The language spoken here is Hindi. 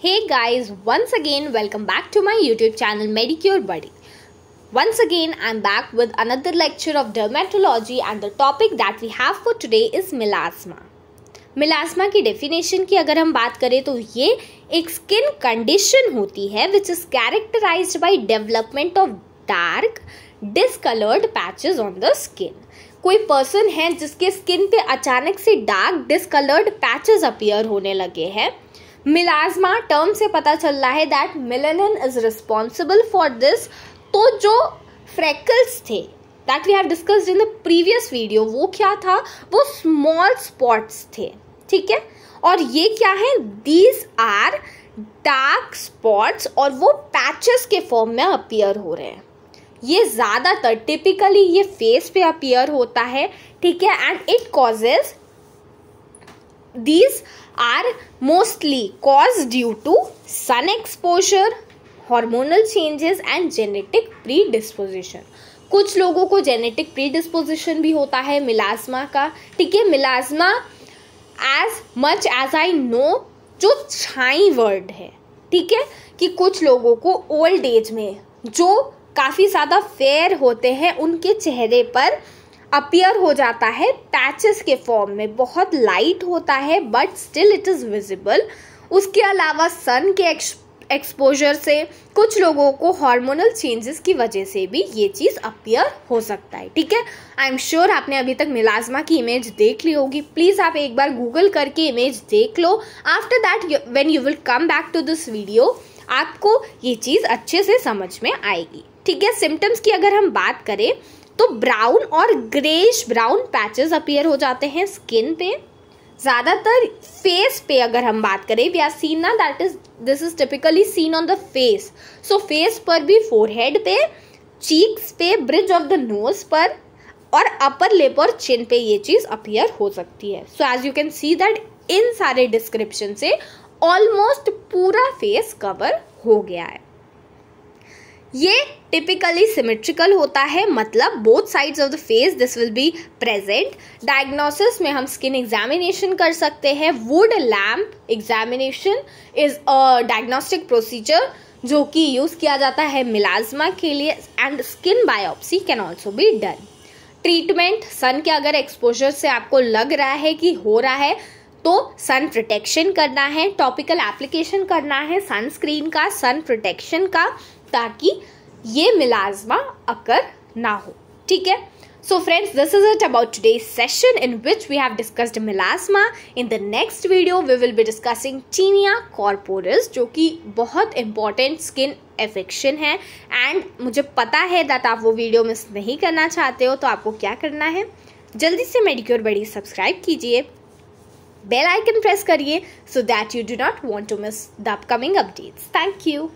Hey guys, once again welcome back to my YouTube channel Medicure Buddy. Once again, I'm back with another lecture of dermatology and the topic that we have for today is melasma. मिलास्मा की डेफिनेशन की अगर हम बात करें तो ये एक स्किन कंडीशन होती है which is characterised by development of dark discoloured patches on the skin कोई पर्सन है जिसके स्किन पे अचानक से डार्क डिसकलर्ड पैचेस अपीयर होने लगे हैं मिलाजमा टर्म से पता चल रहा है that melanin is responsible for this तो जो फ्रैकल्स थे that we have discussed in the previous video वो क्या था वो स्मॉल स्पॉट्स थे ठीक है और ये क्या है दीज आर डार्क स्पॉट्स और वो पैचेस के फॉर्म में अपियर हो रहे हैं ये ज़्यादातर टिपिकली ये फेस पे अपियर होता है ठीक है and it causes these are mostly caused due to sun exposure hormonal changes and genetic predisposition कुछ लोगों को जेनेटिक प्रीडिस्पोजिशन भी होता है मिलाजमा का ठीक है melasma as much as I know जो छाई वर्ड है ठीक है कि कुछ लोगों को ओल्ड एज में जो काफ़ी ज़्यादा फेयर होते हैं उनके चेहरे पर अपियर हो जाता है पैचेस के फॉर्म में बहुत लाइट होता है but still it is visible उसके अलावा सन के एक्सपोजर से कुछ लोगों को हार्मोनल चेंजेस की वजह से भी ये चीज़ अपियर हो सकता है ठीक है आई एम श्योर आपने अभी तक मिलाजमा की इमेज देख ली होगी प्लीज़ आप एक बार गूगल करके इमेज देख लो after that when you will come back to this video आपको ये चीज़ अच्छे से समझ में आएगी ठीक है सिम्टम्स की अगर हम बात करें तो ब्राउन और ग्रेश ब्राउन पैचेस अपीयर हो जाते हैं स्किन पे ज़्यादातर फेस पे अगर हम बात करें वी आर सीन ना that is this is typically seen on the face so face पर भी फोरहेड पे चीक्स पे ब्रिज ऑफ द नोज पर और अपर लिप और चिन पे ये चीज़ अपियर हो सकती है so as you can see that in सारे डिस्क्रिप्शन से ऑलमोस्ट पूरा फेस कवर हो गया है ये टिपिकली सिमेट्रिकल होता है मतलब both sides of the face this will be present diagnosis में हम स्किन एग्जामिनेशन कर सकते हैं Wood lamp examination is a diagnostic procedure जो कि यूज़ किया जाता है मिलाजमा के लिए and skin biopsy can also be done treatment sun के अगर एक्सपोजर से आपको लग रहा है कि हो रहा है तो सन प्रोटेक्शन करना है टॉपिकल एप्लीकेशन करना है सनस्क्रीन का सन प्रोटेक्शन का ताकि ये मिलाजमा अकर ना हो ठीक है so friends this is it about today session in which we have discussed melasma in the next video we will be discussing tinea corporis जो कि बहुत इंपॉर्टेंट स्किन एफेक्शन है एंड मुझे पता है दैट आप वो वीडियो मिस नहीं करना चाहते हो तो आपको क्या करना है जल्दी से मेडिक्योर बड़ी सब्सक्राइब कीजिए बेल आइकन प्रेस करिए so that you do not want to miss the upcoming updates thank you